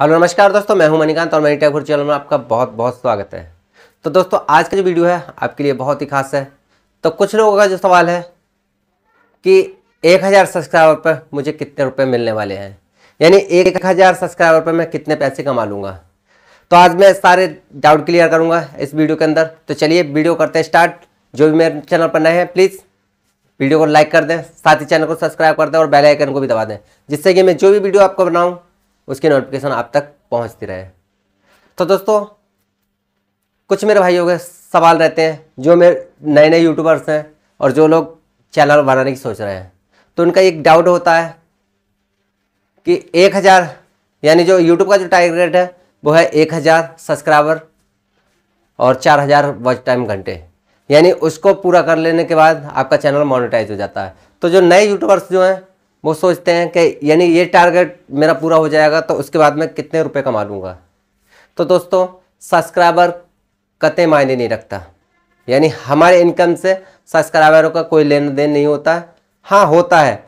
hello नमस्कार दोस्तों मैं हूं मणिकांत और मेरी टैगोर चैनल में आपका बहुत बहुत स्वागत है तो दोस्तों आज का जो वीडियो है आपके लिए बहुत ही खास है तो कुछ लोगों का जो सवाल है कि एक हज़ार सब्सक्राइबर पर मुझे कितने रुपये मिलने वाले हैं यानी एक हज़ार सब्सक्राइबर पर मैं कितने पैसे कमा लूँगा तो आज मैं सारे डाउट क्लियर करूँगा इस वीडियो के अंदर तो चलिए वीडियो करते हैं स्टार्ट जो भी मेरे चैनल पर नए हैं प्लीज़ वीडियो को लाइक कर दें साथ ही चैनल को सब्सक्राइब कर दें और बेल आइकन को भी दबा दें जिससे कि मैं जो भी वीडियो आपको बनाऊँ उसकी नोटिफिकेशन आप तक पहुँचती रहे तो दोस्तों कुछ मेरे भाइयों के सवाल रहते हैं जो मेरे नए नए यूट्यूबर्स हैं और जो लोग चैनल बनाने की सोच रहे हैं तो उनका एक डाउट होता है कि एक हज़ार यानी जो यूट्यूब का जो टारगेट है वो है एक हज़ार सब्सक्राइबर और चार हज़ार वॉच टाइम घंटे यानी उसको पूरा कर लेने के बाद आपका चैनल मोनिटाइज हो जाता है तो जो नए यूट्यूबर्स जो हैं वो सोचते हैं कि यानी ये टारगेट मेरा पूरा हो जाएगा तो उसके बाद मैं कितने रुपए कमा लूँगा तो दोस्तों सब्सक्राइबर कते मायने नहीं रखता यानी हमारे इनकम से सब्सक्राइबरों का कोई लेन देन नहीं होता है हाँ होता है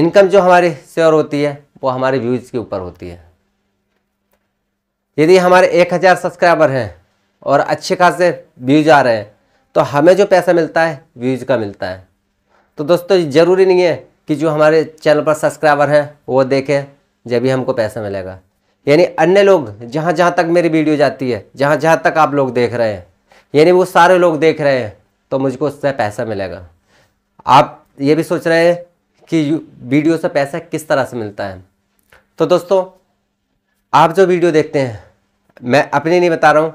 इनकम जो हमारी शेयर होती है वो हमारे व्यूज़ के ऊपर होती है यदि हमारे एक हज़ार सब्सक्राइबर हैं और अच्छे खासे व्यूज़ आ रहे हैं तो हमें जो पैसा मिलता है व्यूज़ का मिलता है तो दोस्तों ज़रूरी नहीं है कि जो हमारे चैनल पर सब्सक्राइबर हैं वो देखें जब भी हमको पैसा मिलेगा यानी अन्य लोग जहाँ जहाँ तक मेरी वीडियो जाती है जहाँ जहाँ तक आप लोग देख रहे हैं यानी वो सारे लोग देख रहे हैं तो मुझको उससे पैसा मिलेगा आप ये भी सोच रहे हैं कि वीडियो से पैसा किस तरह से मिलता है तो दोस्तों आप जो वीडियो देखते हैं मैं अपने नहीं बता रहा हूँ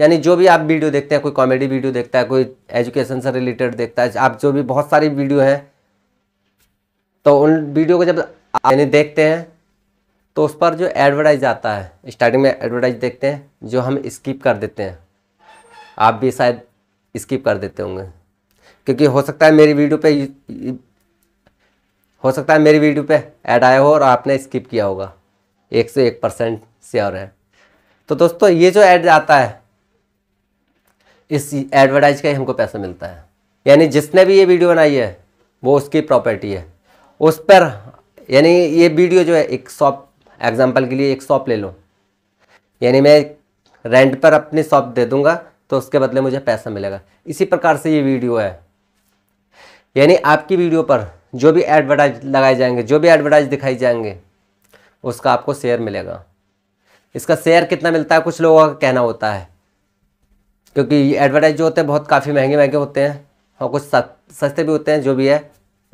यानी जो भी आप वीडियो देखते हैं कोई कॉमेडी वीडियो देखता है कोई एजुकेशन से रिलेटेड देखता है आप जो भी बहुत सारी वीडियो हैं तो उन वीडियो को जब यानी देखते हैं तो उस पर जो एडवर्टाइज आता है स्टार्टिंग में एडवर्टाइज देखते हैं जो हम स्किप कर देते हैं आप भी शायद स्किप कर देते होंगे क्योंकि हो सकता है मेरी वीडियो पे हो सकता है मेरी वीडियो पे ऐड आया हो और आपने स्किप किया होगा एक से एक परसेंट श्योर है तो दोस्तों ये जो ऐड आता है इस एडवर्टाइज का ही हमको पैसा मिलता है यानी जिसने भी ये वीडियो बनाई है वो उसकी प्रॉपर्टी है उस पर यानी ये वीडियो जो है एक शॉप एग्जाम्पल के लिए एक शॉप ले लो यानी मैं रेंट पर अपनी शॉप दे दूंगा तो उसके बदले मुझे पैसा मिलेगा इसी प्रकार से ये वीडियो है यानी आपकी वीडियो पर जो भी एडवर्टाइज लगाए जाएंगे जो भी एडवर्टाइज दिखाई जाएंगे उसका आपको शेयर मिलेगा इसका शेयर कितना मिलता है कुछ लोगों का कहना होता है क्योंकि एडवर्टाइज जो होते हैं बहुत काफ़ी महंगे महंगे होते हैं और कुछ सस्ते भी होते हैं जो भी है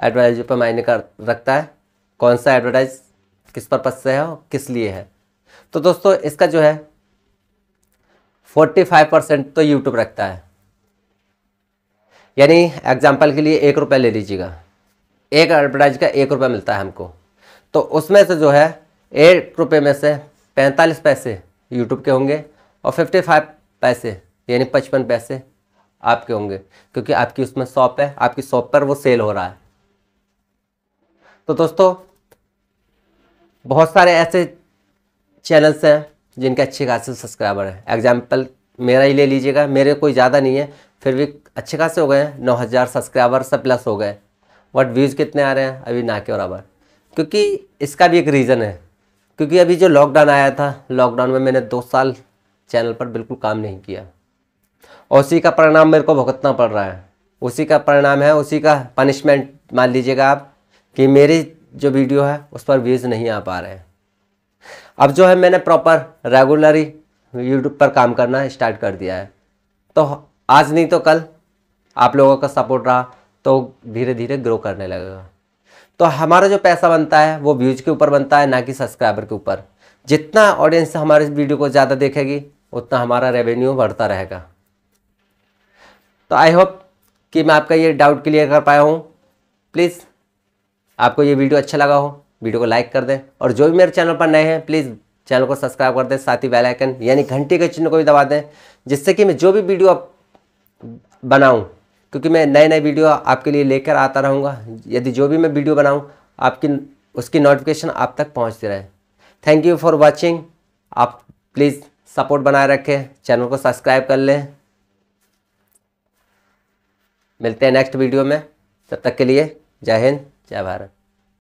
एडवर्टाइज पर मायने कर रखता है कौन सा एडवर्टाइज किस पर्पज से है और किस लिए है तो दोस्तों इसका जो है फोर्टी फाइव परसेंट तो यूट्यूब रखता है यानी एग्जाम्पल के लिए एक रुपये ले लीजिएगा एक एडवर्टाइज का एक रुपये मिलता है हमको तो उसमें से जो है एक रुपये में से पैंतालीस पैसे यूट्यूब के होंगे और फिफ्टी फाइव पैसे यानी पचपन पैसे आपके होंगे क्योंकि आपकी उसमें शॉप है आपकी शॉप पर वो सेल हो रहा है तो दोस्तों बहुत सारे ऐसे चैनल्स हैं जिनके अच्छे खासे सब्सक्राइबर हैं एग्जाम्पल मेरा ही ले लीजिएगा मेरे कोई ज़्यादा नहीं है फिर भी अच्छे खासे हो गए हैं नौ हज़ार सब्सक्राइबर से प्लस हो गए बट व्यूज़ कितने आ रहे हैं अभी ना के बराबर क्योंकि इसका भी एक रीज़न है क्योंकि अभी जो लॉकडाउन आया था लॉकडाउन में मैंने दो साल चैनल पर बिल्कुल काम नहीं किया और उसी का परिणाम मेरे को भुगतना पड़ रहा है उसी का परिणाम है उसी का पनिशमेंट मान लीजिएगा आप कि मेरी जो वीडियो है उस पर व्यूज़ नहीं आ पा रहे हैं अब जो है मैंने प्रॉपर रेगुलरी यूट्यूब पर काम करना स्टार्ट कर दिया है तो आज नहीं तो कल आप लोगों का सपोर्ट रहा तो धीरे धीरे ग्रो करने लगेगा तो हमारा जो पैसा बनता है वो व्यूज़ के ऊपर बनता है ना कि सब्सक्राइबर के ऊपर जितना ऑडियंस हमारे वीडियो को ज़्यादा देखेगी उतना हमारा रेवेन्यू बढ़ता रहेगा तो आई होप कि मैं आपका ये डाउट क्लियर कर पाया हूँ प्लीज़ आपको ये वीडियो अच्छा लगा हो वीडियो को लाइक कर दें और जो भी मेरे चैनल पर नए हैं प्लीज़ चैनल को सब्सक्राइब कर दें साथ ही बेल आइकन यानी घंटी के चिन्ह को भी दबा दें जिससे कि मैं जो भी वीडियो बनाऊँ क्योंकि मैं नए नए वीडियो आपके लिए लेकर आता रहूँगा यदि जो भी मैं वीडियो बनाऊँ आपकी उसकी नोटिफिकेशन आप तक पहुँचती रहे थैंक यू फॉर वॉचिंग आप प्लीज़ सपोर्ट बनाए रखें चैनल को सब्सक्राइब कर लें मिलते हैं नेक्स्ट वीडियो में तब तक के लिए जय हिंद जय भारत